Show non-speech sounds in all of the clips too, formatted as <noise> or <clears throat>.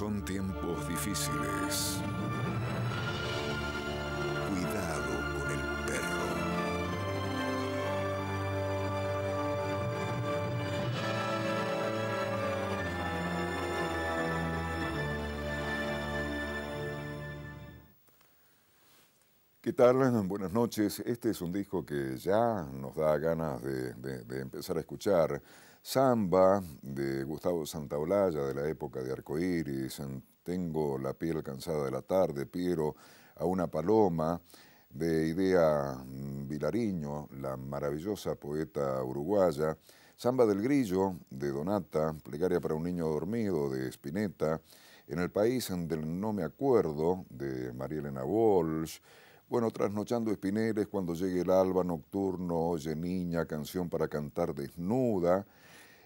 son tiempos difíciles. Cuidado con el ¿Qué tal? Buenas noches. Este es un disco que ya nos da ganas de, de empezar a escuchar samba de Gustavo Santaolalla de la época de Arcoíris, Tengo la piel cansada de la tarde, Piero a una paloma, de Idea Vilariño, la maravillosa poeta uruguaya, Samba del Grillo de Donata, Plegaria para un niño dormido de Spinetta, En el país en del no me acuerdo de María Elena Walsh, bueno, Trasnochando Espineres, Cuando llegue el alba nocturno, Oye niña, Canción para cantar desnuda,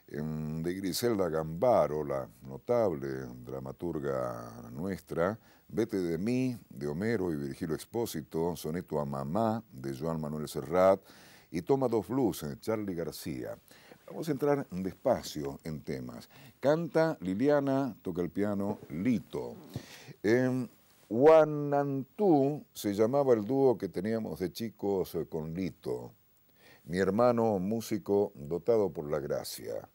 de Griselda Gambaro, la notable dramaturga nuestra, Vete de mí, de Homero y Virgilio Expósito, Soneto a Mamá, de Joan Manuel Serrat, y Toma dos Blues, de Charlie García. Vamos a entrar despacio en temas. Canta Liliana, toca el piano Lito. Eh, Guanantú se llamaba el dúo que teníamos de chicos eh, con Lito, mi hermano músico dotado por la gracia.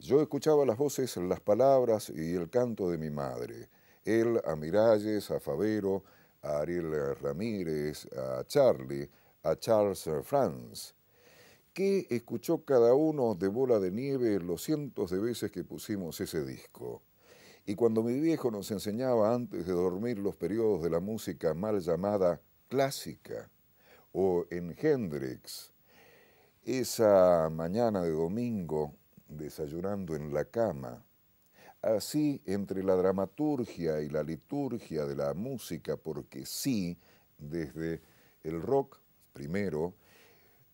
Yo escuchaba las voces, las palabras y el canto de mi madre. Él a Miralles, a Favero, a Ariel Ramírez, a Charlie, a Charles Franz. que escuchó cada uno de bola de nieve los cientos de veces que pusimos ese disco? Y cuando mi viejo nos enseñaba antes de dormir los periodos de la música mal llamada clásica, o en Hendrix, esa mañana de domingo desayunando en la cama. Así, entre la dramaturgia y la liturgia de la música, porque sí, desde el rock primero,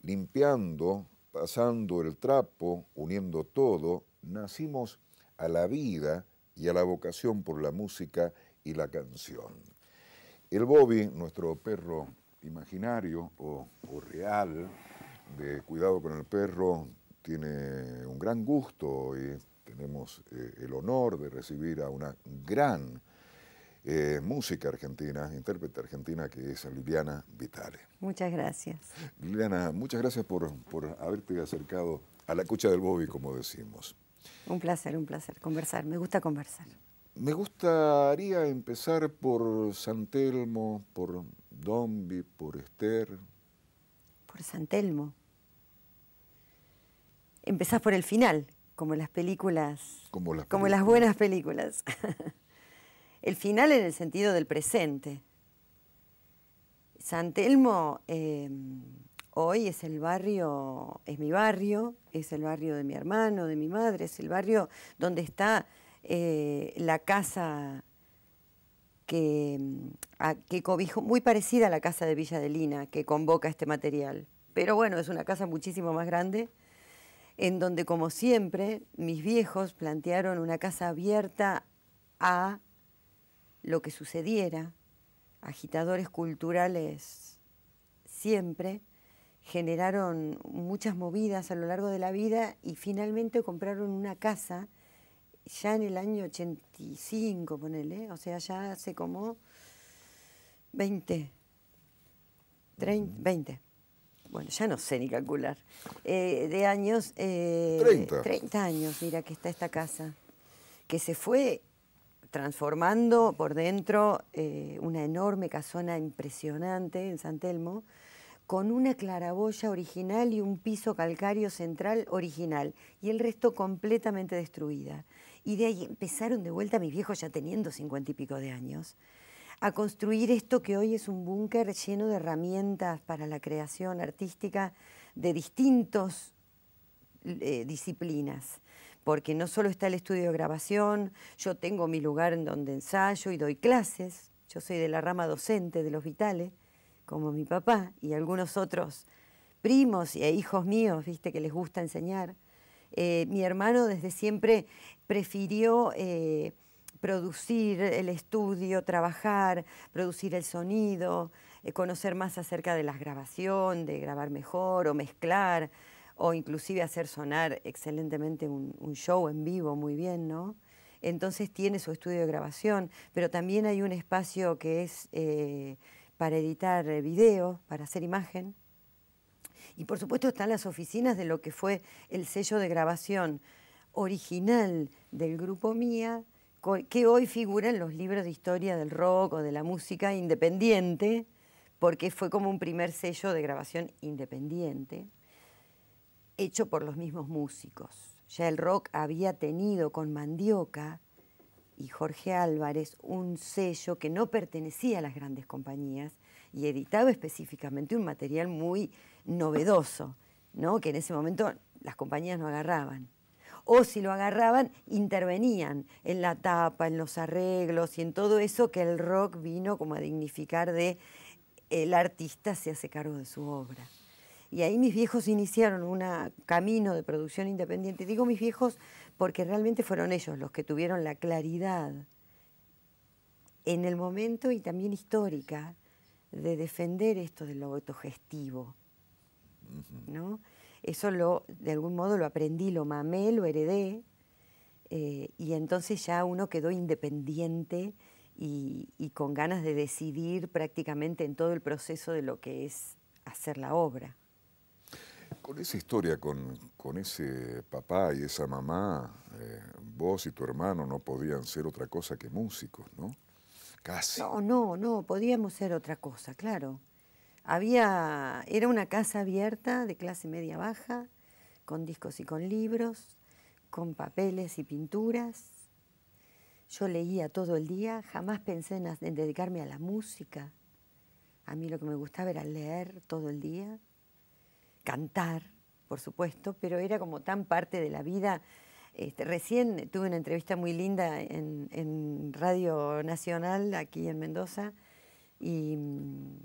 limpiando, pasando el trapo, uniendo todo, nacimos a la vida y a la vocación por la música y la canción. El Bobby, nuestro perro imaginario o, real, de cuidado con el perro, tiene un gran gusto y tenemos eh, el honor de recibir a una gran eh, música argentina, intérprete argentina, que es Liliana Vitale. Muchas gracias. Liliana, muchas gracias por, haberte acercado a la cucha del Bobby, como decimos. Un placer, un placer conversar. Me gusta conversar. Me gustaría empezar por San por Dombi, por Esther. Por San Telmo empezás por el final, como las películas. Como las, buenas películas. <laughs> el final en el sentido del presente. San Telmo em, hoy es el barrio, es mi barrio, es el barrio de mi hermano, de mi madre, es el barrio donde está eh, la casa que, em, a, cobijo, muy parecida a la casa de Villa de Lina, que convoca este material. Pero bueno, es una casa muchísimo más grande en donde, como siempre, mis viejos plantearon una casa abierta a lo que sucediera, agitadores culturales siempre, generaron muchas movidas a lo largo de la vida y finalmente compraron una casa ya en el año 85, ponele, o sea, ya hace como 20, 20, bueno, ya no sé ni calcular, eh, de años. Eh, 30. años, mira, que está esta casa, que se fue transformando por dentro eh, una enorme casona impresionante en San Telmo, con una claraboya original y un piso calcáreo central original, y el resto completamente destruida. Y de ahí empezaron de vuelta mis viejos ya teniendo cincuenta y pico de años a construir esto que hoy es un búnker lleno de herramientas para la creación artística de distintas eh, disciplinas porque no solo está el estudio de grabación, yo tengo mi lugar en donde ensayo y doy clases, yo soy de la rama docente de los vitales, como mi papá y algunos otros primos e hijos míos, viste, que les gusta enseñar. Eh, mi hermano desde siempre prefirió eh, producir el estudio, trabajar, producir el sonido, eh, conocer más acerca de la grabación, de grabar mejor o mezclar, o inclusive hacer sonar excelentemente un, show en vivo muy bien, ¿no? Entonces tiene su estudio de grabación, pero también hay un espacio que es eh, para editar eh, video, para hacer imagen. Y por supuesto están las oficinas de lo que fue el sello de grabación original del grupo Mía, que hoy figura en los libros de historia del rock o de la música independiente, porque fue como un primer sello de grabación independiente, hecho por los mismos músicos. Ya el rock había tenido con Mandioca y Jorge Álvarez un sello que no pertenecía a las grandes compañías y editaba específicamente un material muy novedoso, ¿no? que en ese momento las compañías no agarraban o si lo agarraban, intervenían en la tapa, en los arreglos y en todo eso que el rock vino como a dignificar de el artista se hace cargo de su obra. Y ahí mis viejos iniciaron un camino de producción independiente. Digo mis viejos porque realmente fueron ellos los que tuvieron la claridad en el momento y también histórica de defender esto del autogestivo. ¿no? Eso lo, de algún modo lo aprendí, lo mamé, lo heredé, eh, y entonces ya uno quedó independiente y, con ganas de decidir prácticamente en todo el proceso de lo que es hacer la obra. Con esa historia, con, ese papá y esa mamá, eh, vos y tu hermano no podían ser otra cosa que músicos, ¿no? Casi. No, no, no, podíamos ser otra cosa, claro. Había, era una casa abierta de clase media baja, con discos y con libros, con papeles y pinturas. Yo leía todo el día, jamás pensé en, dedicarme a la música. A mí lo que me gustaba era leer todo el día, cantar, por supuesto, pero era como tan parte de la vida. Este, recién tuve una entrevista muy linda en, en Radio Nacional, aquí en Mendoza, y mm,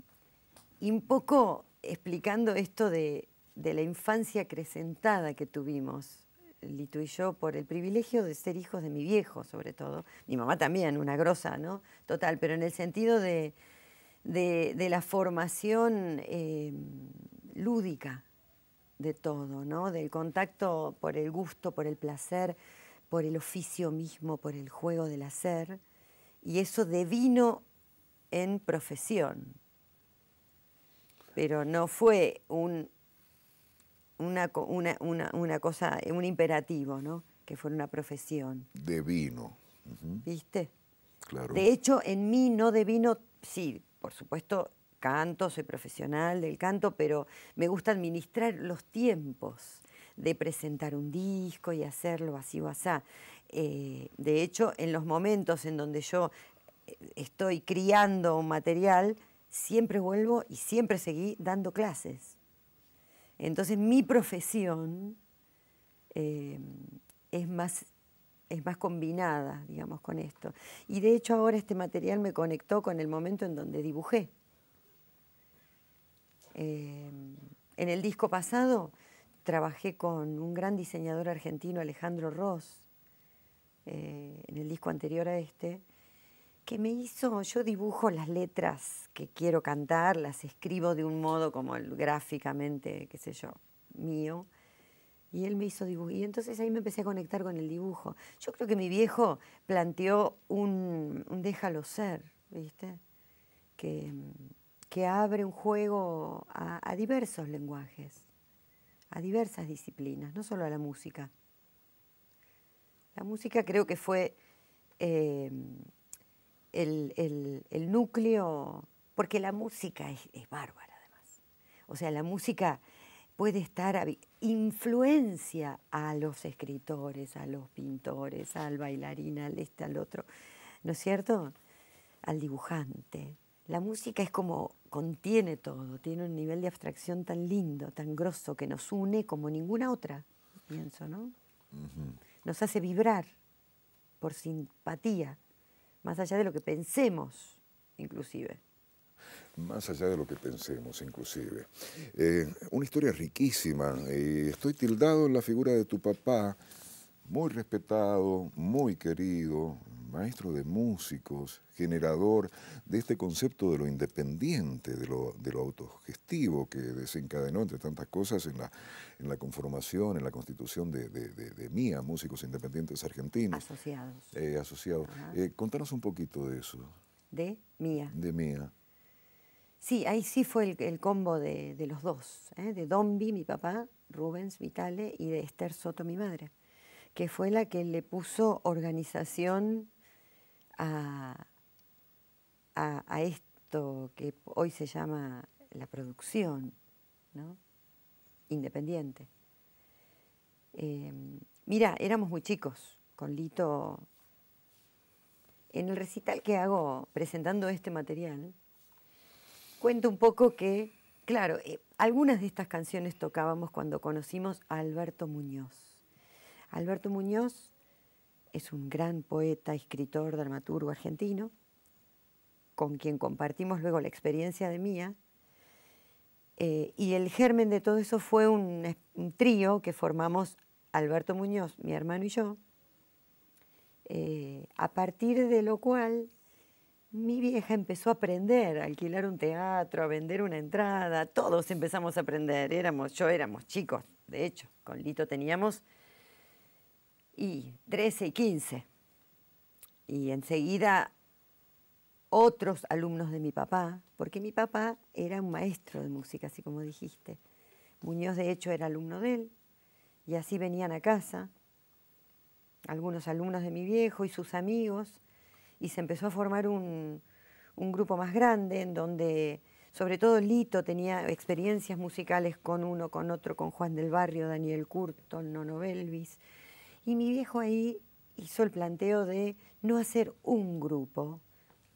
y un poco explicando esto de, la infancia acrecentada que tuvimos, Litu y yo, por el privilegio de ser hijos de mi viejo, sobre todo. Mi mamá también, una grosa, ¿no? Total, pero en el sentido de, la formación eh, lúdica de todo, ¿no? Del contacto por el gusto, por el placer, por el oficio mismo, por el juego del hacer. Y eso devino en profesión, pero no fue un, una, cosa, un imperativo, ¿no? Que fuera una profesión. De vino. ¿Viste? Claro. De hecho, en mí no de vino, sí, por supuesto, canto, soy profesional del canto, pero me gusta administrar los tiempos de presentar un disco y hacerlo así o así. Eh, de hecho, en los momentos en donde yo eh, estoy criando un material, siempre vuelvo y siempre seguí dando clases. Entonces mi profesión em, es, más, combinada, digamos, con esto. Y de hecho ahora este material me conectó con el momento en donde dibujé. Em, en el disco pasado trabajé con un gran diseñador argentino, Alejandro Ross, eh, en el disco anterior a este, que me hizo, yo dibujo las letras que quiero cantar, las escribo de un modo como el, gráficamente, qué sé yo, mío. Y él me hizo dibujo. Y entonces ahí me empecé a conectar con el dibujo. Yo creo que mi viejo planteó un, déjalo ser, ¿viste? Que, abre un juego a, diversos lenguajes, a diversas disciplinas, no solo a la música. La música creo que fue eh, el, núcleo, porque la música es, bárbara además. O sea, la música puede estar, influencia a los escritores, a los pintores, al bailarín, al este, al otro, ¿no es cierto? Al dibujante. La música es como contiene todo, tiene un nivel de abstracción tan lindo, tan grosso, que nos une como ninguna otra, pienso, ¿no? Nos hace vibrar por simpatía más allá de lo que pensemos, inclusive. Más allá de lo que pensemos, inclusive. Eh, una historia riquísima. estoy tildado en la figura de tu papá, muy respetado, muy querido, maestro de músicos, generador de este concepto de lo independiente, de lo, autogestivo que desencadenó entre tantas cosas en la, conformación, en la constitución de, Mía, Músicos Independientes Argentinos. Asociados. Eh, asociados. Eh, contanos un poquito de eso. De Mía. De Mía. Sí, ahí sí fue el, combo de, los dos, ¿eh? de Dombi, mi papá, Rubens Vitale, y de Esther Soto, mi madre, que fue la que le puso organización a, esto que hoy se llama la producción ¿no? independiente. Eh, mira, éramos muy chicos con Lito. En el recital que hago presentando este material, cuento un poco que, claro, eh, algunas de estas canciones tocábamos cuando conocimos a Alberto Muñoz. Alberto Muñoz es un gran poeta, escritor, dramaturgo argentino, con quien compartimos luego la experiencia de Mía. Eh, y el germen de todo eso fue un, trío que formamos Alberto Muñoz, mi hermano y yo, eh, a partir de lo cual mi vieja empezó a aprender, a alquilar un teatro, a vender una entrada, todos empezamos a aprender, éramos, yo éramos chicos, de hecho, con Lito teníamos y 13 y 15. Y enseguida otros alumnos de mi papá, porque mi papá era un maestro de música, así como dijiste. Muñoz, de hecho, era alumno de él, y así venían a casa algunos alumnos de mi viejo y sus amigos, y se empezó a formar un, un grupo más grande en donde sobre todo Lito tenía experiencias musicales con uno, con otro, con Juan del Barrio, Daniel Curto, Nono Belvis, y mi viejo ahí hizo el planteo de no hacer un grupo,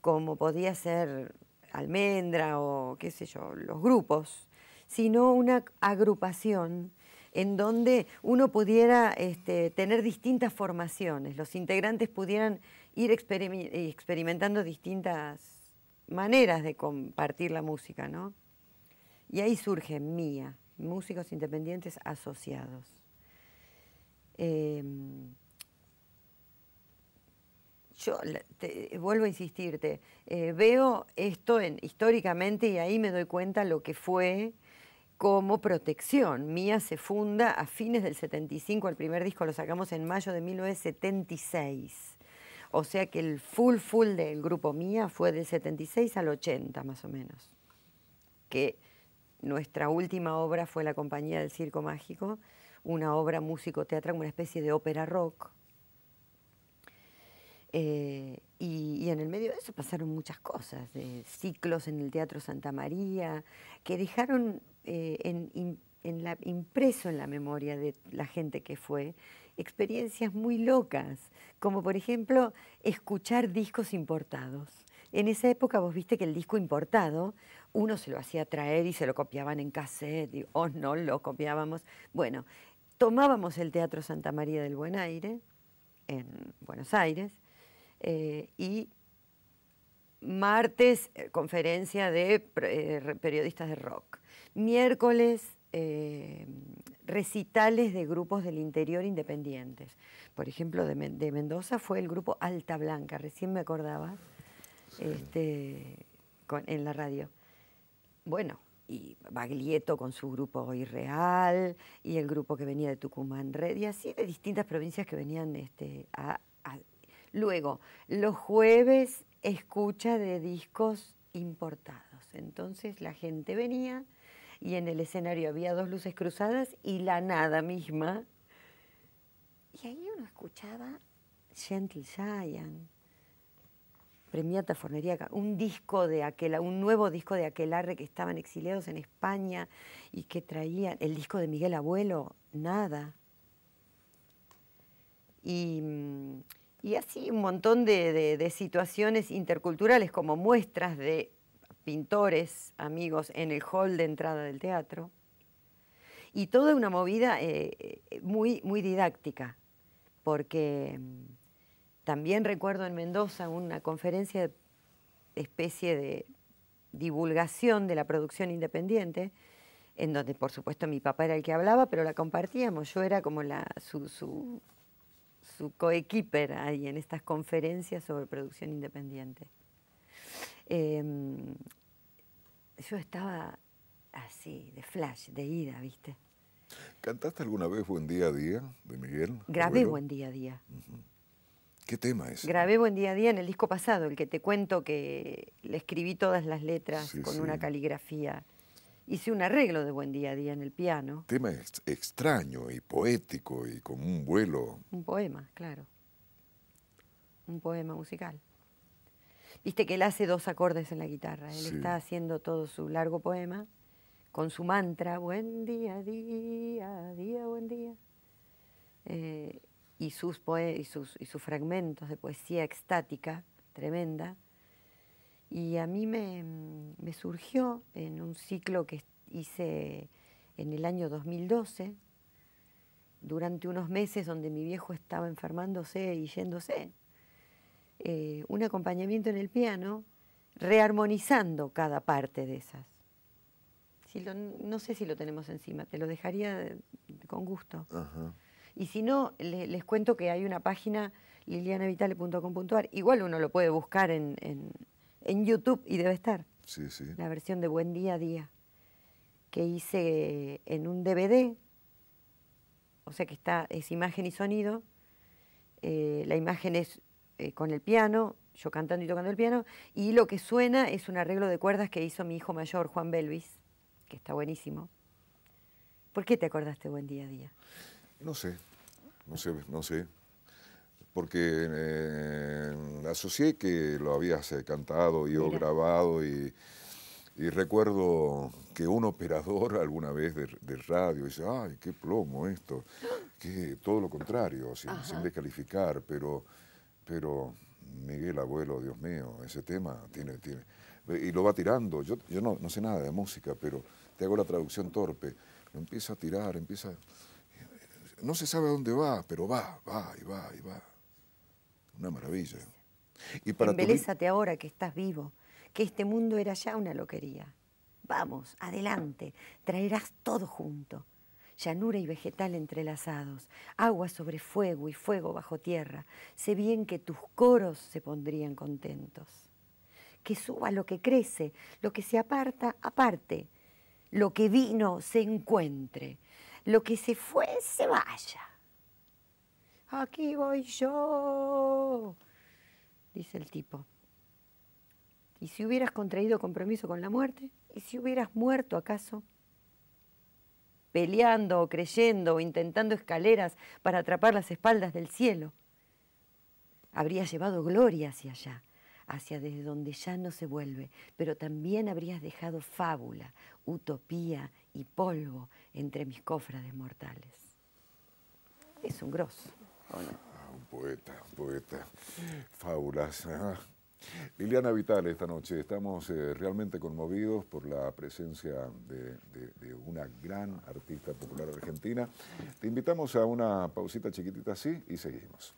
como podía ser Almendra o qué sé yo, los grupos, sino una agrupación en donde uno pudiera este, tener distintas formaciones, los integrantes pudieran ir experimentando distintas maneras de compartir la música, ¿no? Y ahí surge Mía, Músicos Independientes Asociados. Em, yo eh, vuelvo a insistirte, eh, veo esto históricamente y ahí me doy cuenta lo que fue como protección. Mía se funda a fines del 75, el primer disco lo sacamos en mayo de 1976. O sea que el full full del grupo Mía fue del 76 al 80 más o menos. Que nuestra última obra fue La Compañía del Circo Mágico, una obra músico-teatral, una especie de ópera rock. Eh, y, en el medio de eso pasaron muchas cosas, ciclos en el Teatro Santa María, que dejaron eh, la, impreso en la memoria de la gente que fue experiencias muy locas, como por ejemplo escuchar discos importados. En esa época vos viste que el disco importado uno se lo hacía traer y se lo copiaban en cassette, o oh, no lo copiábamos. Bueno, tomábamos el Teatro Santa María del Buen Aire, en Buenos Aires, eh, y martes eh, conferencia de eh, periodistas de rock, miércoles recitales de grupos del interior independientes. Por ejemplo, de, Mendoza fue el grupo Alta Blanca, recién me acordaba, este, en la radio. Bueno, y Baglietto con su grupo Irreal y el grupo que venía de Tucumán Red y así de distintas provincias que venían este, Luego, los jueves escucha de discos importados. Entonces la gente venía y en el escenario había dos luces cruzadas y la nada misma. Y ahí uno escuchaba Gentle Giant, Premiata Fornería, un disco de aquel, un nuevo disco de Aquelarre que estaban exiliados en España y que traían, el disco de Miguel Abuelo, nada. Y, así un montón de, situaciones interculturales como muestras de pintores, amigos, en el hall de entrada del teatro. Y toda una movida eh, eh, muy, muy didáctica, porque mm, también recuerdo en Mendoza una conferencia de especie de divulgación de la producción independiente, en donde por supuesto mi papá era el que hablaba, pero la compartíamos. Yo era como la, su, su, coequiper ahí en estas conferencias sobre producción independiente. Em, yo estaba así, de flash, de ida, ¿viste? ¿Cantaste alguna vez Buen Día a Día de Miguel? Grabé Buen Día a Día. ¿Qué tema es? Grabé Buen Día a Día en el disco pasado, el que te cuento que le escribí todas las letras con una caligrafía. Hice un arreglo de Buen Día a Día en el piano. Tema extraño y poético y con un vuelo. Un poema, claro. Un poema musical. Viste que él hace dos acordes en la guitarra. Él está haciendo todo su largo poema con su mantra, buen día, día, día, buen día. Eh, y sus, y y sus fragmentos de poesía extática, tremenda. Y a mí me, surgió en un ciclo que hice en el año 2012, durante unos meses donde mi viejo estaba enfermándose y yéndose, eh, un acompañamiento en el piano, rearmonizando cada parte de esas. no sé si lo tenemos encima, te lo dejaría con gusto. Ajá. Y si no, les, cuento que hay una página lilianavitale.com.ar. Igual uno lo puede buscar en, YouTube y debe estar. Sí, sí. La versión de Buen Día a Día, que hice en un DVD, o sea que está, es imagen y sonido. Eh, la imagen es eh, con el piano, yo cantando y tocando el piano, y lo que suena es un arreglo de cuerdas que hizo mi hijo mayor, Juan Belvis, que está buenísimo. ¿Por qué te acordaste Buen Día a Día? No sé, no sé, no sé. Porque eh, asocié que lo habías eh, cantado y yo grabado y, recuerdo que un operador alguna vez de, radio dice, ay, qué plomo esto, que todo lo contrario, sin, descalificar, pero, pero Miguel Abuelo, Dios mío, ese tema tiene, tiene, y lo va tirando. Yo, yo no, no, sé nada de música, pero te hago la traducción torpe. Lo empieza a tirar, empieza no se sabe a dónde va, pero va, va y va y va. Una maravilla. Y ahora que estás vivo, que este mundo era ya una loquería. Vamos, adelante, traerás todo junto. Llanura y vegetal entrelazados, agua sobre fuego y fuego bajo tierra. Sé bien que tus coros se pondrían contentos. Que suba lo que crece, lo que se aparta, aparte. Lo que vino se encuentre lo que se fue, se vaya. Aquí voy yo, dice el tipo. ¿Y si hubieras contraído compromiso con la muerte? ¿Y si hubieras muerto acaso? Peleando o creyendo o intentando escaleras para atrapar las espaldas del cielo. Habrías llevado gloria hacia allá, hacia desde donde ya no se vuelve, pero también habrías dejado fábula, utopía y polvo entre mis cofrades mortales. Es un grosso, ah, un poeta, un poeta. Fábulas. ¿eh? Liliana Vital, esta noche estamos eh, realmente conmovidos por la presencia de, una gran artista popular argentina. Te invitamos a una pausita chiquitita así y seguimos.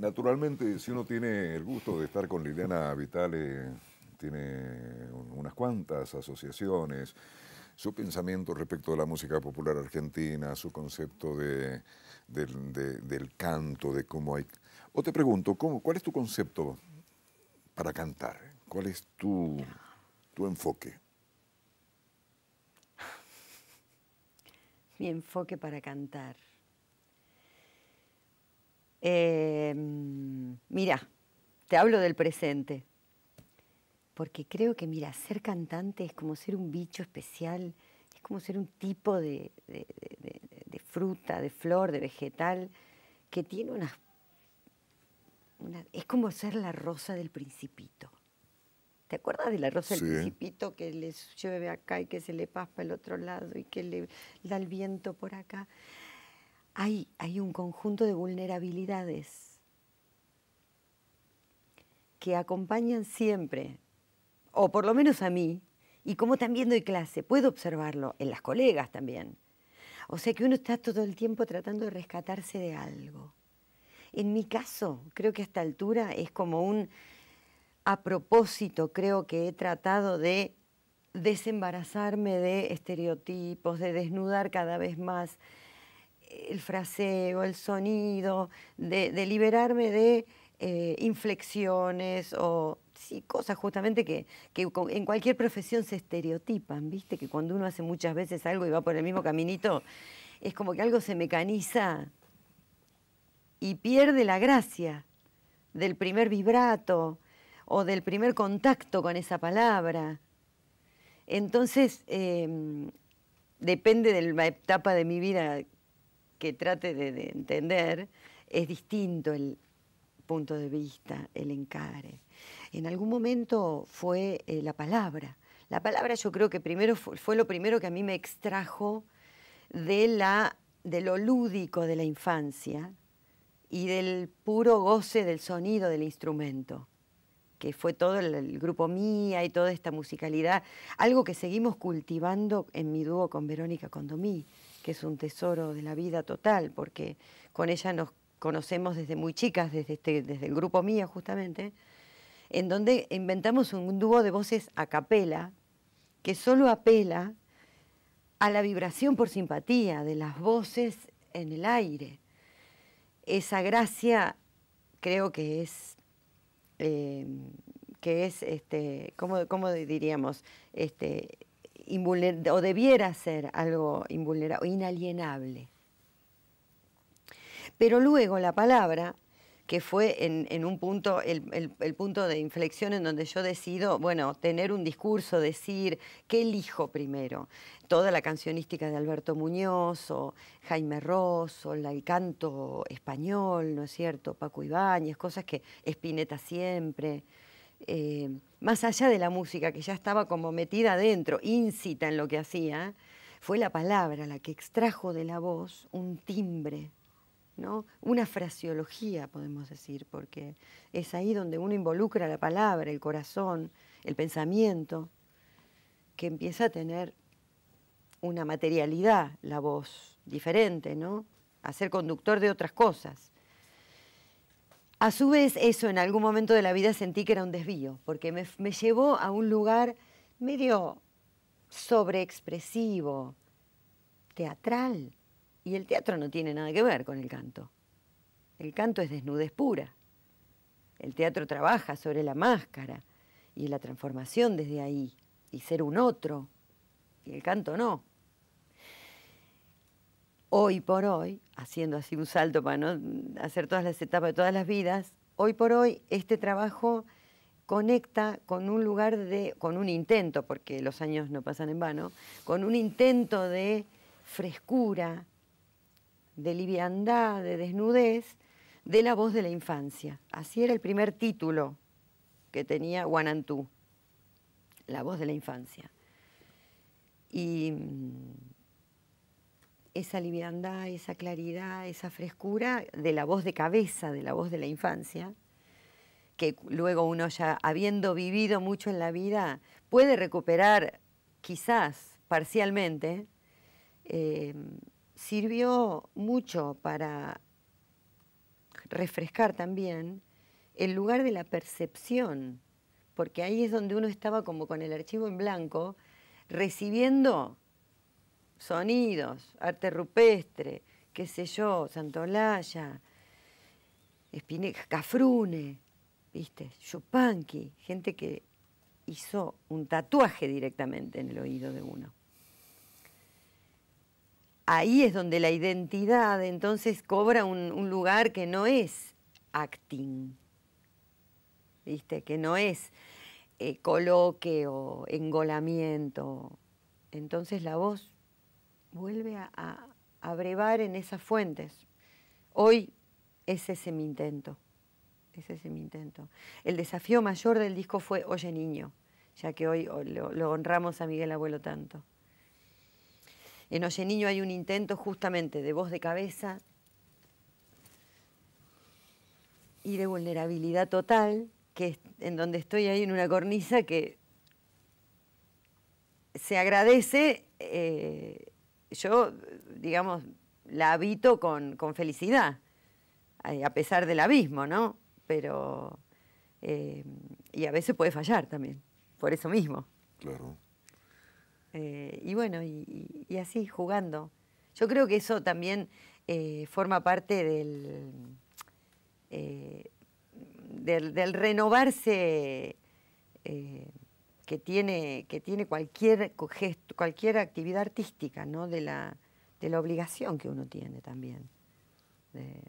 naturalmente, si uno tiene el gusto de estar con Liliana Vitale, tiene unas cuantas asociaciones, su pensamiento respecto a la música popular argentina, su concepto del canto, de cómo hay... O te pregunto, ¿cuál es tu concepto para cantar? ¿Cuál es tu, tu enfoque? Mi enfoque para cantar. Em, mira, te hablo del presente. Porque creo que, mira, ser cantante es como ser un bicho especial, es como ser un tipo de, fruta, de flor, de vegetal, que tiene unas... Una, es como ser la rosa del principito. ¿Te acuerdas de la rosa del principito que le llueve acá y que se le pasa al otro lado y que le da el viento por acá? hay, un conjunto de vulnerabilidades que acompañan siempre, o por lo menos a mí, y como también doy clase, puedo observarlo en las colegas también. O sea que uno está todo el tiempo tratando de rescatarse de algo. En mi caso, creo que a esta altura es como un, a propósito, creo que he tratado de desembarazarme de estereotipos, de desnudar cada vez más el fraseo, el sonido, de, liberarme de eh, inflexiones o sí, cosas justamente que, en cualquier profesión se estereotipan, ¿viste? Que cuando uno hace muchas veces algo y va por el mismo caminito, es como que algo se mecaniza y pierde la gracia del primer vibrato o del primer contacto con esa palabra. Entonces, em, depende de la etapa de mi vida que trate de, entender, es distinto el punto de vista, el encare. En algún momento fue eh, la palabra. La palabra yo creo que primero fue, lo primero que a mí me extrajo de, la, de lo lúdico de la infancia y del puro goce del sonido del instrumento, que fue todo el, el grupo mía y toda esta musicalidad, algo que seguimos cultivando en mi dúo con Verónica Condomí que es un tesoro de la vida total, porque con ella nos conocemos desde muy chicas, desde, este, desde el grupo mío justamente, en donde inventamos un dúo de voces a capela, que solo apela a la vibración por simpatía de las voces en el aire. Esa gracia creo que es, eh, que es este, ¿cómo, diríamos? Este, o debiera ser algo invulnerable, inalienable. Pero luego la palabra, que fue en, un punto, el, punto de inflexión en donde yo decido, bueno, tener un discurso, decir, ¿qué elijo primero? Toda la cancionística de Alberto Muñoz, o Jaime Ross, el canto español, ¿no es cierto? Paco Ibáñez, cosas que Espineta siempre. Eh, más allá de la música, que ya estaba como metida adentro, incita en lo que hacía, fue la palabra la que extrajo de la voz un timbre, ¿no? una fraseología, podemos decir, porque es ahí donde uno involucra la palabra, el corazón, el pensamiento, que empieza a tener una materialidad la voz diferente, ¿no? a ser conductor de otras cosas. A su vez, eso en algún momento de la vida sentí que era un desvío, porque me, llevó a un lugar medio sobreexpresivo, teatral. Y el teatro no tiene nada que ver con el canto. El canto es desnudez pura. El teatro trabaja sobre la máscara y la transformación desde ahí, y ser un otro, y el canto no. Hoy por hoy, haciendo así un salto para no mm, hacer todas las etapas de todas las vidas, hoy por hoy este trabajo conecta con un lugar de, con un intento, porque los años no pasan en vano, con un intento de frescura, de liviandad, de desnudez, de la voz de la infancia. Así era el primer título que tenía Guanantú, la voz de la infancia. Y mm, esa liviandad, esa claridad, esa frescura de la voz de cabeza, de la voz de la infancia, que luego uno ya habiendo vivido mucho en la vida puede recuperar quizás parcialmente, eh, sirvió mucho para refrescar también el lugar de la percepción, porque ahí es donde uno estaba como con el archivo en blanco, recibiendo sonidos, arte rupestre, qué sé yo, Santolaya, Espineja, Cafrune, ¿viste? Chupanqui, gente que hizo un tatuaje directamente en el oído de uno. Ahí es donde la identidad entonces cobra un, lugar que no es acting, ¿viste? Que no es eh, coloque o engolamiento. Entonces la voz vuelve a, brevar en esas fuentes. Hoy ese es mi intento. Ese es mi intento. El desafío mayor del disco fue Oye Niño, ya que hoy oh, lo, honramos a Miguel Abuelo tanto. En Oye Niño hay un intento justamente de voz de cabeza y de vulnerabilidad total, que es en donde estoy ahí en una cornisa que se agradece eh, yo, digamos, la habito con, felicidad, eh, a pesar del abismo, ¿no? Pero, eh, y a veces puede fallar también, por eso mismo. Claro. Eh, y bueno, y, así, jugando. Yo creo que eso también forma parte del, del renovarse que tiene, que tiene cualquier gesto, cualquier actividad artística, ¿no? De la, de la obligación que uno tiene también. De,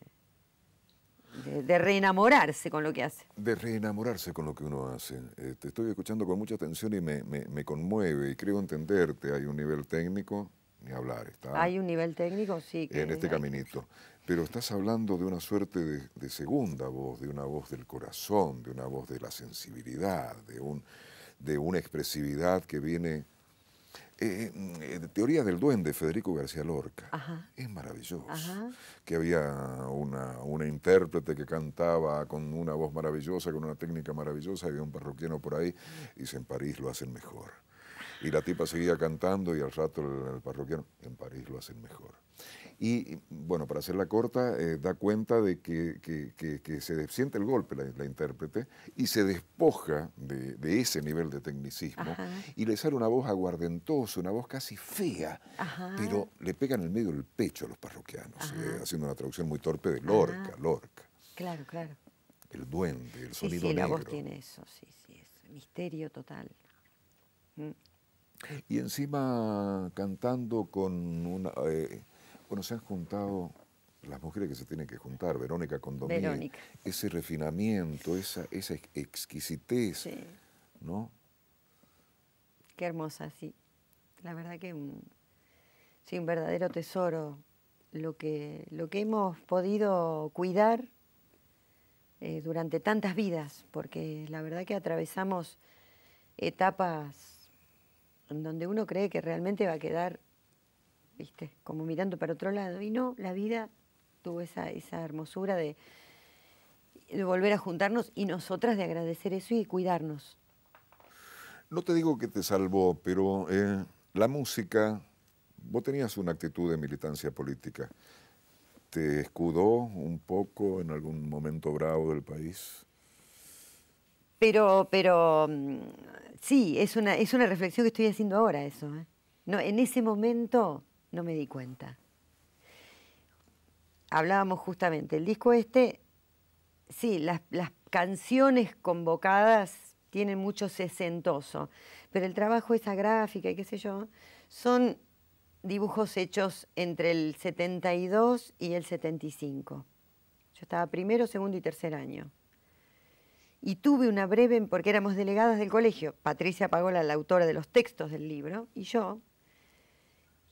de, reenamorarse con lo que hace. De reenamorarse con lo que uno hace. Eh, te estoy escuchando con mucha atención y me, conmueve y creo entenderte. Hay un nivel técnico, ni hablar. Está hay un nivel técnico, sí. Que en este caminito. Pero estás hablando de una suerte de, segunda voz, de una voz del corazón, de una voz de la sensibilidad, de un, de una expresividad que viene... Eh, eh teoría del duende, Federico García Lorca. Es maravilloso. Que había una, intérprete que cantaba con una voz maravillosa, con una técnica maravillosa, había un parroquiano por ahí, y dice, en París lo hacen mejor. Y la tipa seguía cantando y al rato el, parroquiano, en París lo hacen mejor. Y bueno, para hacerla corta, eh, da cuenta de que, se siente el golpe la, intérprete y se despoja de, ese nivel de tecnicismo y le sale una voz aguardentosa, una voz casi fea, pero le pega en el medio el pecho a los parroquianos, eh, haciendo una traducción muy torpe de Lorca, Lorca. Claro, claro. El duende, el sonido sí, sí, La voz tiene eso, sí, sí, es misterio total. Mm. Y encima cantando con una... Eh, bueno, se han juntado las mujeres que se tienen que juntar, Verónica con Verónica. Ese refinamiento, esa, esa exquisitez, ¿no? Qué hermosa, sí. La verdad que un, sí, un verdadero tesoro lo que, lo que hemos podido cuidar eh, durante tantas vidas, porque la verdad que atravesamos etapas donde uno cree que realmente va a quedar, viste, como mirando para otro lado. Y no, la vida tuvo esa, esa hermosura de, volver a juntarnos y nosotras de agradecer eso y cuidarnos. No te digo que te salvó, pero eh, la música, vos tenías una actitud de militancia política. ¿Te escudó un poco en algún momento bravo del país? Pero, pero mm, sí, es una, es una reflexión que estoy haciendo ahora eso. ¿eh? No, en ese momento no me di cuenta. Hablábamos justamente, el disco este, sí, las, las canciones convocadas tienen mucho sesentoso, pero el trabajo, esa gráfica y qué sé yo, son dibujos hechos entre el 72 y el 75. Yo estaba primero, segundo y tercer año y tuve una breve, porque éramos delegadas del colegio, Patricia Pagola, la autora de los textos del libro, y yo,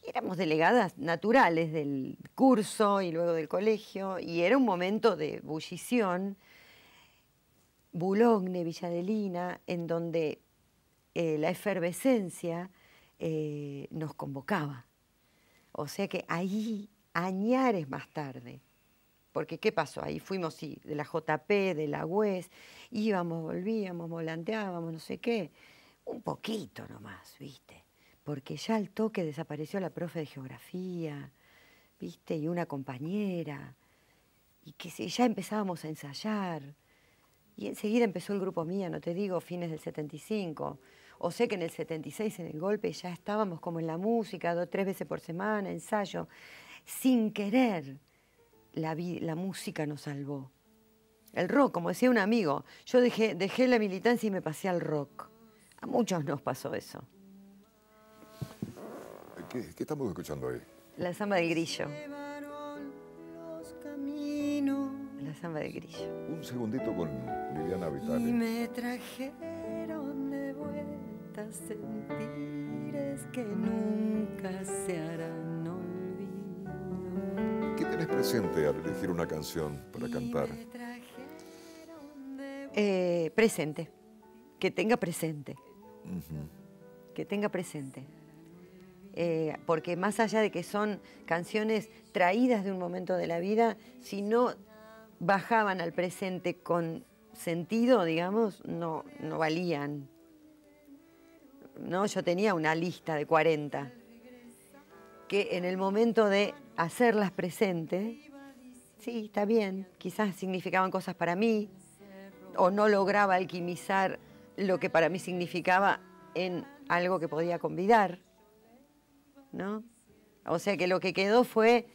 éramos delegadas naturales del curso y luego del colegio, y era un momento de bullición, Boulogne, Villadelina, en donde eh, la efervescencia eh, nos convocaba. O sea que ahí, añares más tarde, porque ¿qué pasó? Ahí fuimos sí, de la JP, de la UES, íbamos, volvíamos, volanteábamos, no sé qué. Un poquito nomás, ¿viste? Porque ya al toque desapareció la profe de geografía, ¿viste? Y una compañera. Y que ya empezábamos a ensayar. Y enseguida empezó el grupo mía, no te digo, fines del 75. O sé que en el 76, en el golpe, ya estábamos como en la música, dos tres veces por semana, ensayo, sin querer la, música nos salvó. El rock, como decía un amigo, yo dejé, dejé la militancia y me pasé al rock. A muchos nos pasó eso. ¿Qué, estamos escuchando ahí? La samba del grillo. La samba del grillo. Un segundito con Liliana Vitale. Y me trajeron de vuelta sentires que nunca se harán es presente al elegir una canción para cantar? Eh, presente. Que tenga presente. Que tenga presente. Eh, porque más allá de que son canciones traídas de un momento de la vida, si no bajaban al presente con sentido, digamos, no, no valían. No, yo tenía una lista de 40 que en el momento de hacerlas presentes, sí, está bien, quizás significaban cosas para mí, o no lograba alquimizar lo que para mí significaba en algo que podía convidar, ¿no? O sea que lo que quedó fue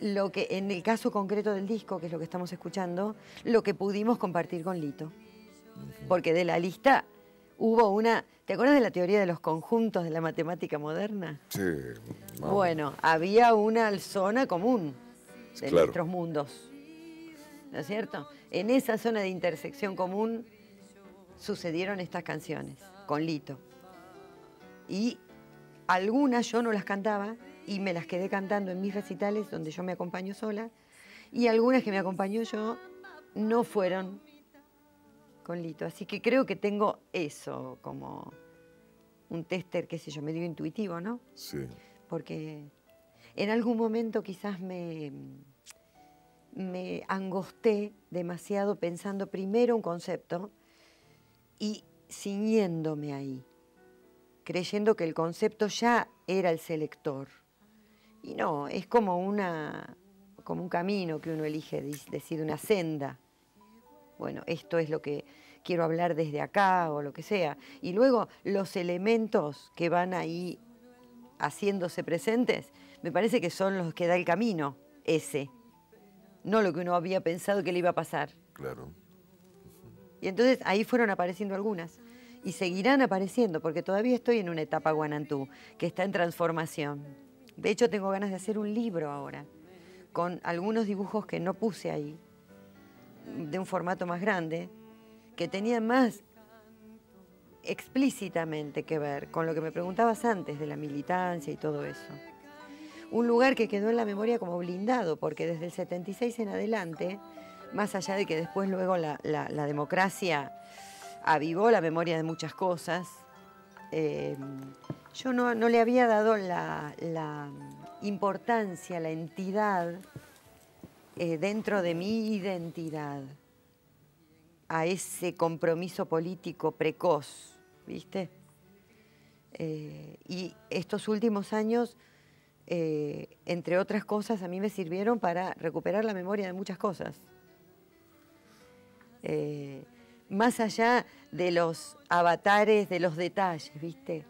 lo que, en el caso concreto del disco, que es lo que estamos escuchando, lo que pudimos compartir con Lito. Porque de la lista hubo una ¿Te acuerdas de la teoría de los conjuntos de la matemática moderna? Sí. Bueno, había una zona común de nuestros mundos, ¿no es cierto? En esa zona de intersección común sucedieron estas canciones con Lito. Y algunas yo no las cantaba y me las quedé cantando en mis recitales donde yo me acompaño sola y algunas que me acompañó yo no fueron Lito. Así que creo que tengo eso como un tester, qué sé yo, medio intuitivo, ¿no? Sí. Porque en algún momento quizás me, angosté demasiado pensando primero un concepto y ciñéndome ahí, creyendo que el concepto ya era el selector. Y no, es como, una, como un camino que uno elige, decir, una senda bueno, esto es lo que quiero hablar desde acá o lo que sea. Y luego los elementos que van ahí haciéndose presentes, me parece que son los que da el camino ese, no lo que uno había pensado que le iba a pasar. Claro. Y entonces ahí fueron apareciendo algunas y seguirán apareciendo porque todavía estoy en una etapa guanantú que está en transformación. De hecho tengo ganas de hacer un libro ahora con algunos dibujos que no puse ahí de un formato más grande, que tenía más explícitamente que ver con lo que me preguntabas antes de la militancia y todo eso. Un lugar que quedó en la memoria como blindado, porque desde el 76 en adelante, más allá de que después luego la, la, democracia avivó la memoria de muchas cosas, eh, yo no, le había dado la, la importancia, la entidad eh, dentro de mi identidad a ese compromiso político precoz, ¿viste? Eh, y estos últimos años, eh, entre otras cosas, a mí me sirvieron para recuperar la memoria de muchas cosas. más allá de los avatares, de los detalles, ¿viste?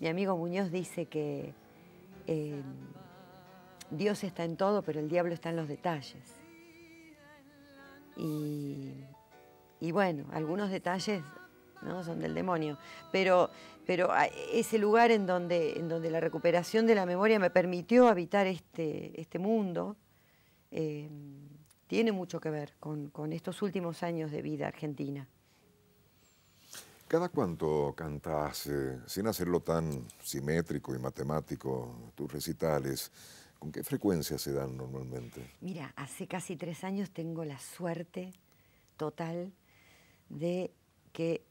Mi amigo Muñoz dice que Dios está en todo, pero el diablo está en los detalles. Y, bueno, algunos detalles ¿no? son del demonio, pero, ese lugar en donde, la recuperación de la memoria me permitió habitar este, este mundo, eh, tiene mucho que ver con, estos últimos años de vida argentina. ¿Cada cuanto cantás, eh, sin hacerlo tan simétrico y matemático, tus recitales? ¿Con qué frecuencia se dan normalmente? Mira, hace casi tres años tengo la suerte total de que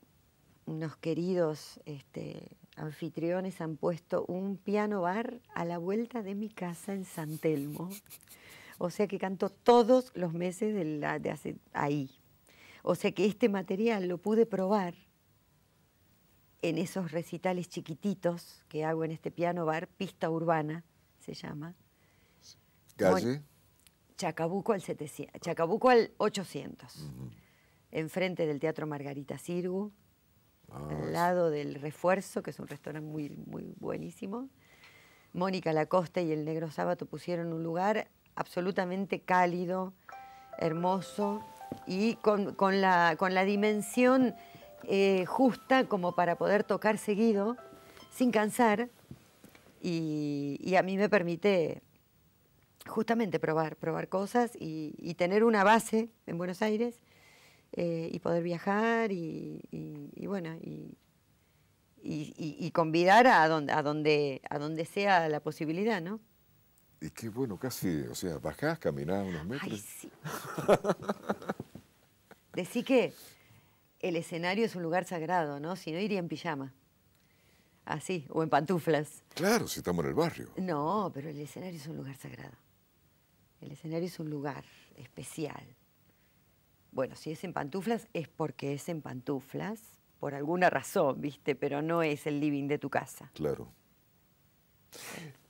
unos queridos este, anfitriones han puesto un piano bar a la vuelta de mi casa en San Telmo. O sea que canto todos los meses de, ahí. O sea que este material lo pude probar en esos recitales chiquititos que hago en este piano bar, pista urbana se llama, Chacabuco al, 700, Chacabuco al 800, enfrente del Teatro Margarita Sirgu, ah, al lado del Refuerzo, que es un restaurante muy, muy buenísimo. Mónica Lacoste y el Negro Sábato pusieron un lugar absolutamente cálido, hermoso y con, la, con la, dimensión eh, justa como para poder tocar seguido, sin cansar. Y, y a mí me permite justamente probar, probar cosas y, tener una base en Buenos Aires eh, y poder viajar y, bueno, y, convidar a donde, a, donde, a donde sea la posibilidad, ¿no? Y qué bueno, casi, o sea, bajás, caminás unos metros. Ay, sí. <laughs> Decí que el escenario es un lugar sagrado, ¿no? Si no, iría en pijama. Así, o en pantuflas. Claro, si estamos en el barrio. No, pero el escenario es un lugar sagrado. El escenario es un lugar especial. Bueno, si es en pantuflas es porque es en pantuflas, por alguna razón, ¿viste? Pero no es el living de tu casa. Claro.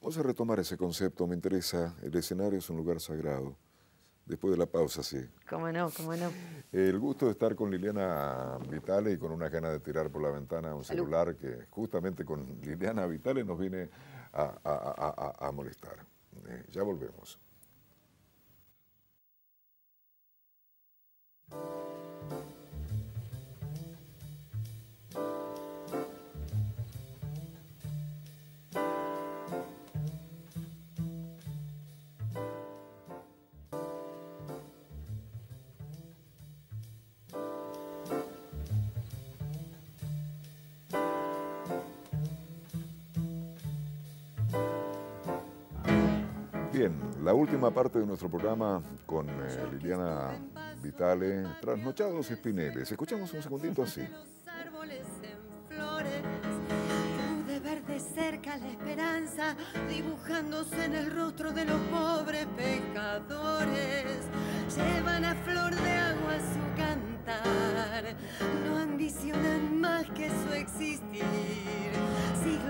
Vamos a retomar ese concepto, me interesa. El escenario es un lugar sagrado. Después de la pausa, sí. Cómo no, cómo no. El gusto de estar con Liliana Vitale y con una gana de tirar por la ventana un celular que justamente con Liliana Vitale nos viene a, molestar. Eh, ya volvemos. Bien, la última parte de nuestro programa con eh, Liliana vitales, trasnochados y espineles. Escuchamos un segundito así. Los árboles en flores, pude ver de cerca la esperanza dibujándose en el rostro de los pobres pecadores. Llevan a flor de agua su cantar, no ambicionan más que su existir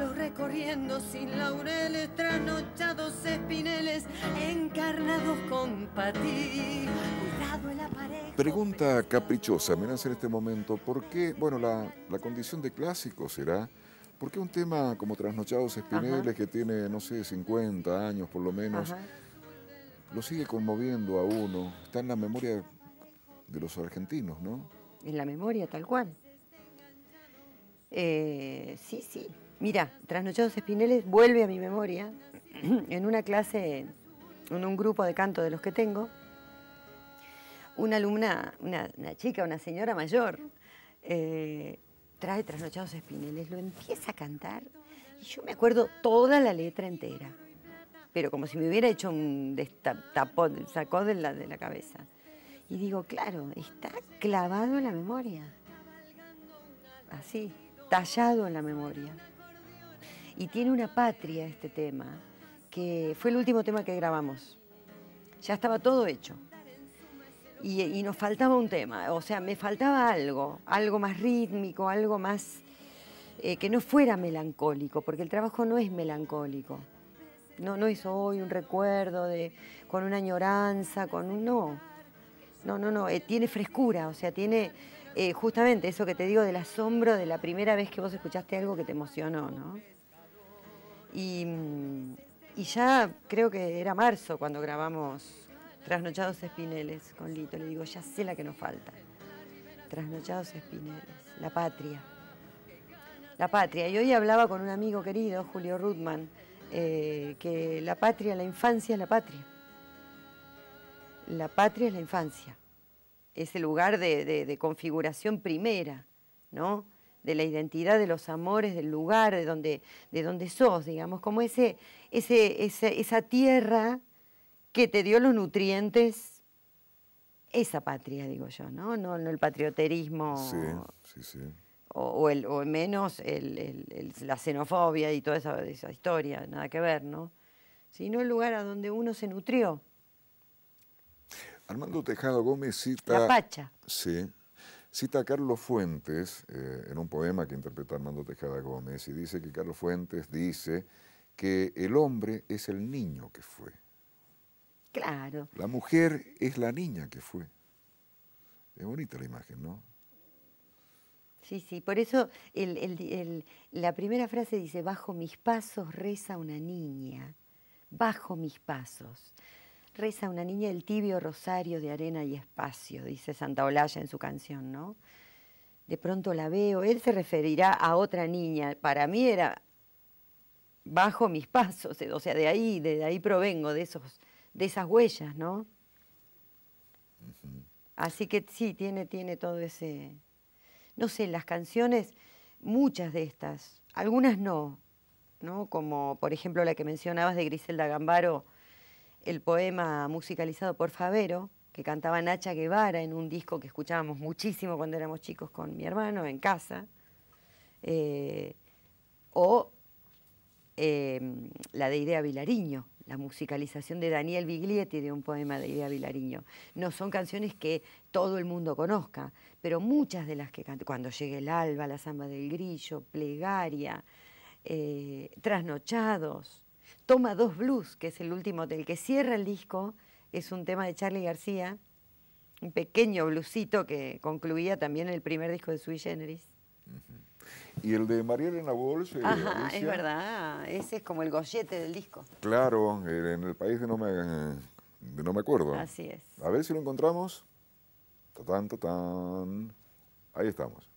recorriendo sin laureles, trasnochados espineles, encarnados con patí. Cuidado Pregunta caprichosa, me en este momento, ¿por qué? Bueno, la, condición de clásico será. ¿Por qué un tema como Trasnochados Espineles, que tiene, no sé, 50 años por lo menos, lo sigue conmoviendo a uno? Está en la memoria de los argentinos, ¿no? En la memoria, tal cual. Eh, sí, sí. Mira, Trasnochados Espineles vuelve a mi memoria <clears throat> en una clase, en un grupo de canto de los que tengo, una alumna, una, chica, una señora mayor, eh, trae Trasnochados Espineles, lo empieza a cantar y yo me acuerdo toda la letra entera, pero como si me hubiera hecho un tapón, sacó de la cabeza. Y digo, claro, está clavado en la memoria, así, tallado en la memoria y tiene una patria este tema, que fue el último tema que grabamos. Ya estaba todo hecho. Y, nos faltaba un tema, o sea, me faltaba algo, algo más rítmico, algo más eh, que no fuera melancólico, porque el trabajo no es melancólico. No, no es hoy un recuerdo de, con una añoranza, con un no. No, no, no, eh, tiene frescura, o sea, tiene eh, justamente eso que te digo del asombro de la primera vez que vos escuchaste algo que te emocionó, ¿no? Y, ya creo que era marzo cuando grabamos Trasnochados Espineles con Lito. Le digo, ya sé la que nos falta. Trasnochados Espineles, la patria. La patria. Y hoy hablaba con un amigo querido, Julio Rudman, eh, que la patria, la infancia es la patria. La patria es la infancia. Es el lugar de, de configuración primera, ¿no? de la identidad, de los amores, del lugar, de donde, de donde sos, digamos, como ese, ese, esa tierra que te dio los nutrientes, esa patria, digo yo, ¿no? No, el patrioterismo. Sí, sí, sí. O, el, menos la xenofobia y toda esa, historia, nada que ver, ¿no? Sino el lugar a donde uno se nutrió. Armando Tejado Gómez cita. La Pacha. Sí. Cita a Carlos Fuentes eh, en un poema que interpreta Armando Tejada Gómez y dice que Carlos Fuentes dice que el hombre es el niño que fue. Claro. La mujer es la niña que fue. Es bonita la imagen, ¿no? Sí, sí, por eso la primera frase dice, bajo mis pasos reza una niña, bajo mis pasos reza una niña el tibio rosario de arena y espacio, dice Santa Olalla en su canción, ¿no? De pronto la veo, él se referirá a otra niña, para mí era bajo mis pasos, o sea, de ahí, de ahí provengo, de, esos, de esas huellas, ¿no? Así que sí, tiene, tiene todo ese, no sé, las canciones, muchas de estas, algunas no, ¿no? Como por ejemplo la que mencionabas de Griselda Gambaro, el poema musicalizado por Favero, que cantaba Nacha Guevara en un disco que escuchábamos muchísimo cuando éramos chicos con mi hermano en casa, eh, o em, la de Idea Vilariño, la musicalización de Daniel Biglietti de un poema de Idea Vilariño. No son canciones que todo el mundo conozca, pero muchas de las que cuando llegue el alba, la zamba del grillo, plegaria, eh, trasnochados, Toma Dos Blues, que es el último del que cierra el disco, es un tema de Charlie García, un pequeño bluesito que concluía también el primer disco de Sui Generis. Y el de María Elena Walsh. Eh, es verdad, ese es como el gollete del disco. Claro, en el país de no me, de no me acuerdo. Así es. A ver si lo encontramos. Tatán, tatán. Ahí estamos.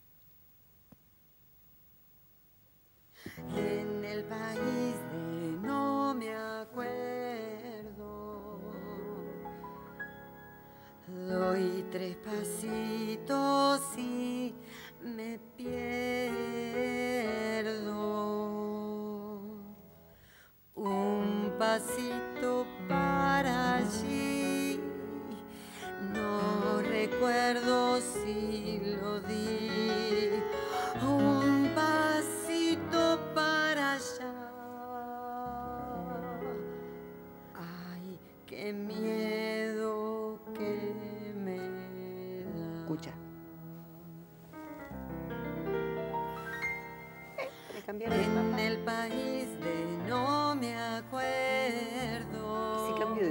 En el país me acuerdo. Doy tres pasitos y me pierdo. Un pasito para allí, no recuerdo si lo di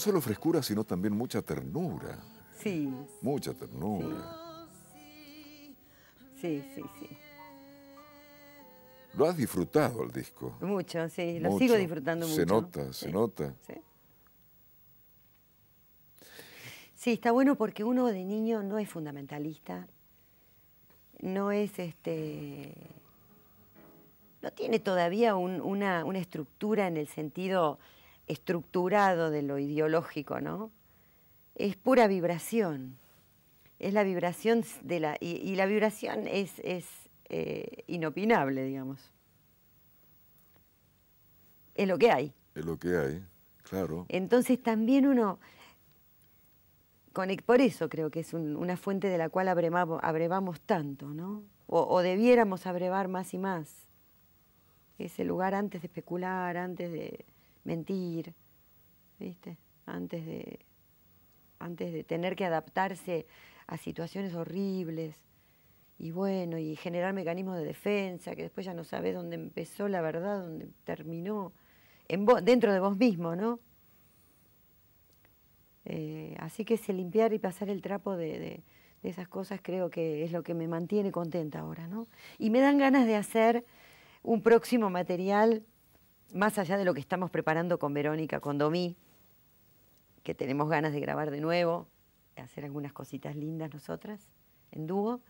solo frescura, sino también mucha ternura. Sí. Mucha ternura. Sí, sí, sí. Lo has disfrutado el disco. Mucho, sí. Lo sigo disfrutando mucho. Se nota, se nota. Sí. está bueno porque uno de niño no es fundamentalista, no es este. No tiene todavía una, una, estructura en el sentido estructurado de lo ideológico, ¿no? Es pura vibración. Es la vibración de la. Y, la vibración es, es eh, inopinable, digamos. Es lo que hay. Es lo que hay, claro. Entonces también uno. Por eso creo que es una fuente de la cual abrevamos, tanto, ¿no? o, debiéramos abrevar más y más. Ese lugar antes de especular, antes de, mentir, ¿viste? Antes de, antes de tener que adaptarse a situaciones horribles y bueno, y generar mecanismos de defensa, que después ya no sabes dónde empezó la verdad, dónde terminó, en dentro de vos mismo, ¿no? Eh, así que ese limpiar y pasar el trapo de, de, esas cosas creo que es lo que me mantiene contenta ahora, ¿no? Y me dan ganas de hacer un próximo material más allá de lo que estamos preparando con Verónica, con Domí, que tenemos ganas de grabar de nuevo, de hacer algunas cositas lindas nosotras en dúo,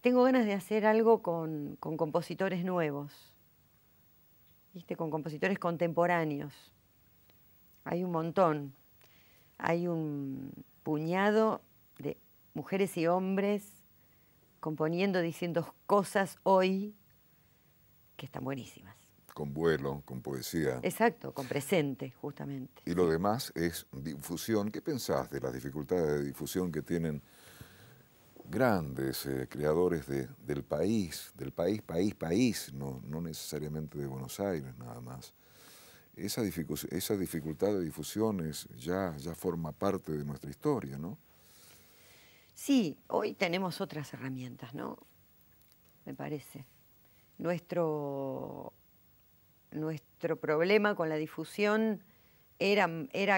tengo ganas de hacer algo con, compositores nuevos, con compositores contemporáneos. Hay un montón, hay un puñado de mujeres y hombres componiendo, diciendo cosas hoy que están buenísimas con vuelo, con poesía. Exacto, con presente, justamente. Y lo demás es difusión. ¿Qué pensás de las dificultades de difusión que tienen grandes eh, creadores de, del país, del país, país, país, no, necesariamente de Buenos Aires nada más? Esa, dificultad de difusión ya, ya forma parte de nuestra historia, ¿no? Sí, hoy tenemos otras herramientas, ¿no? Me parece. Nuestro nuestro problema con la difusión era,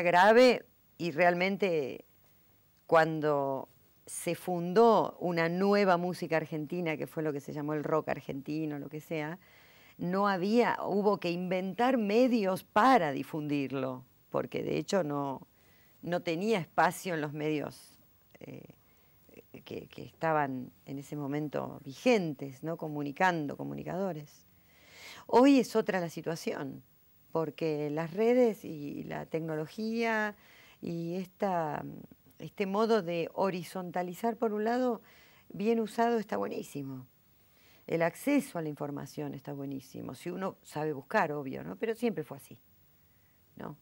grave y realmente cuando se fundó una nueva música argentina, que fue lo que se llamó el rock argentino, lo que sea, no había, hubo que inventar medios para difundirlo, porque de hecho no, tenía espacio en los medios eh, que, que, estaban en ese momento vigentes, ¿no? comunicando, comunicadores. Hoy es otra la situación, porque las redes y la tecnología y esta, este modo de horizontalizar, por un lado, bien usado está buenísimo. El acceso a la información está buenísimo, si uno sabe buscar, obvio, ¿no? Pero siempre fue así, ¿no?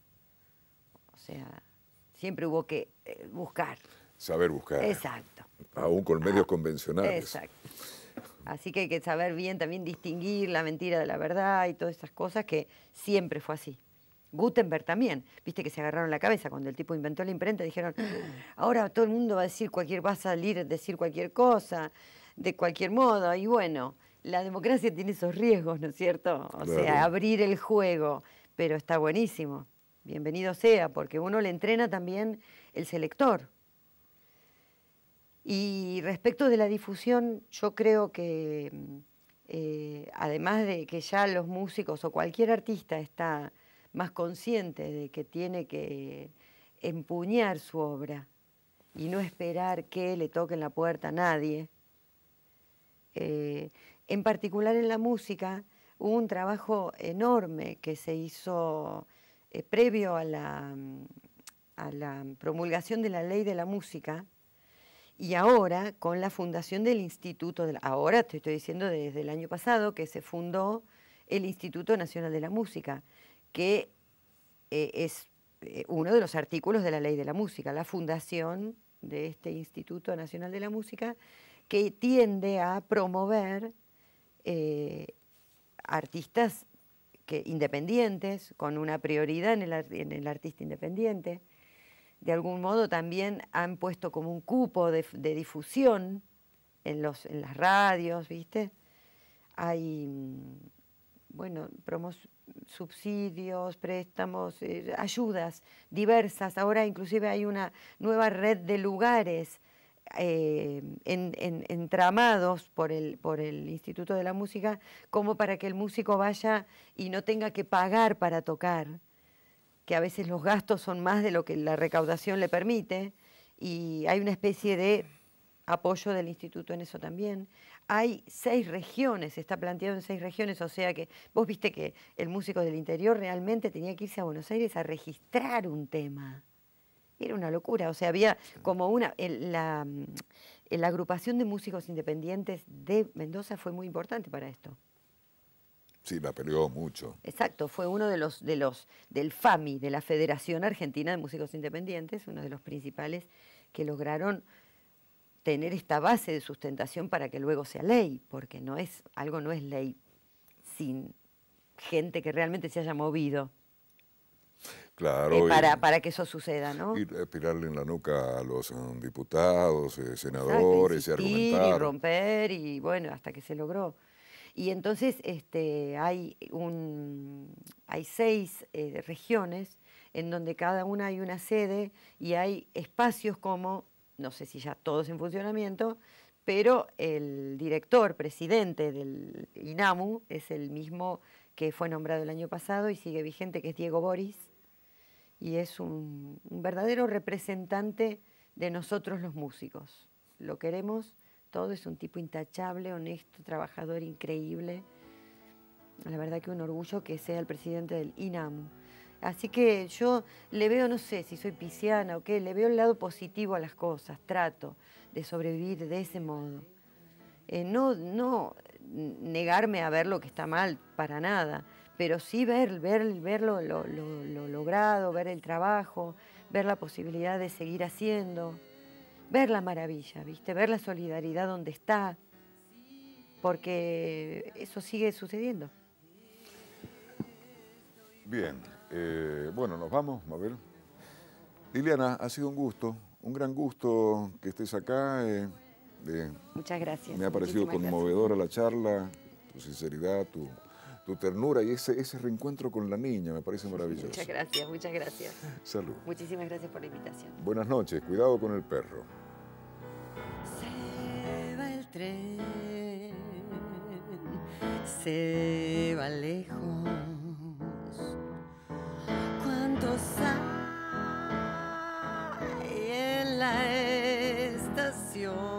O sea, siempre hubo que eh, buscar. Saber buscar. Exacto. Aún con medios convencionales. Exacto. Así que hay que saber bien también distinguir la mentira de la verdad y todas esas cosas que siempre fue así. Gutenberg también, viste que se agarraron la cabeza cuando el tipo inventó la imprenta, dijeron, <clears throat> ahora todo el mundo va a decir cualquier, va a salir a decir cualquier cosa, de cualquier modo, y bueno, la democracia tiene esos riesgos, ¿no es cierto? O sea, abrir el juego, pero está buenísimo, bienvenido sea, porque uno le entrena también el selector, y respecto de la difusión, yo creo que mm, eh, además de que ya los músicos o cualquier artista está más consciente de que tiene que empuñar su obra y no esperar que le toquen la puerta a nadie. Eh, en particular en la música hubo un trabajo enorme que se hizo eh, previo mm, a la promulgación de la ley de la música, y ahora, con la fundación del Instituto, ahora te estoy diciendo desde el año pasado, que se fundó el Instituto Nacional de la Música, que eh, es eh, uno de los artículos de la Ley de la Música, la fundación de este Instituto Nacional de la Música, que tiende a promover eh, artistas independientes, con una prioridad en el artista independiente, de algún modo también han puesto como un cupo de, difusión en, los, en las radios, ¿viste? Hay, mm, bueno, promos, subsidios, préstamos, eh, ayudas diversas. Ahora inclusive hay una nueva red de lugares eh, entramados por el, por el Instituto de la Música como para que el músico vaya y no tenga que pagar para tocar que a veces los gastos son más de lo que la recaudación le permite y hay una especie de apoyo del instituto en eso también. Hay seis regiones, está planteado en seis regiones, o sea que vos viste que el músico del interior realmente tenía que irse a Buenos Aires a registrar un tema. Era una locura, o sea, había como una... la agrupación de músicos independientes de Mendoza fue muy importante para esto. Sí, la peleó mucho. Exacto, fue uno de los, de los, del FAMI, de la Federación Argentina de Músicos Independientes, uno de los principales que lograron tener esta base de sustentación para que luego sea ley, porque no es, algo no es ley sin gente que realmente se haya movido. Claro. Eh, para, para, que eso suceda, ¿no? Y en la nuca a los mm, diputados, eh, senadores, y argumentar. Y romper, y bueno, hasta que se logró. Y entonces este, hay, hay seis eh, regiones en donde cada una hay una sede y hay espacios como, no sé si ya todos en funcionamiento, pero el director, presidente del INAMU, es el mismo que fue nombrado el año pasado y sigue vigente, que es Diego Boris, y es un verdadero representante de nosotros los músicos. Lo queremos es un tipo intachable, honesto, trabajador increíble. La verdad que un orgullo que sea el presidente del INAMU. Así que yo le veo, no sé si soy pisciana o qué, le veo el lado positivo a las cosas, trato de sobrevivir de ese modo. Eh, no, negarme a ver lo que está mal, para nada, pero sí ver, ver, verlo lo logrado, ver el trabajo, ver la posibilidad de seguir haciendo ver la maravilla, ¿viste? Ver la solidaridad donde está, porque eso sigue sucediendo. Bien, eh, bueno, nos vamos, Mabel. Liliana, ha sido un gusto, un gran gusto que estés acá. Eh, eh, Muchas gracias. Me ha parecido conmovedora la charla, tu sinceridad, tu tu ternura y ese, ese reencuentro con la niña me parece <laughs> maravilloso. Muchas gracias, muchas gracias. Salud. Muchísimas gracias por la invitación. Buenas noches, cuidado con el perro. Se va el tren, se va lejos. Cuántos hay en la estación.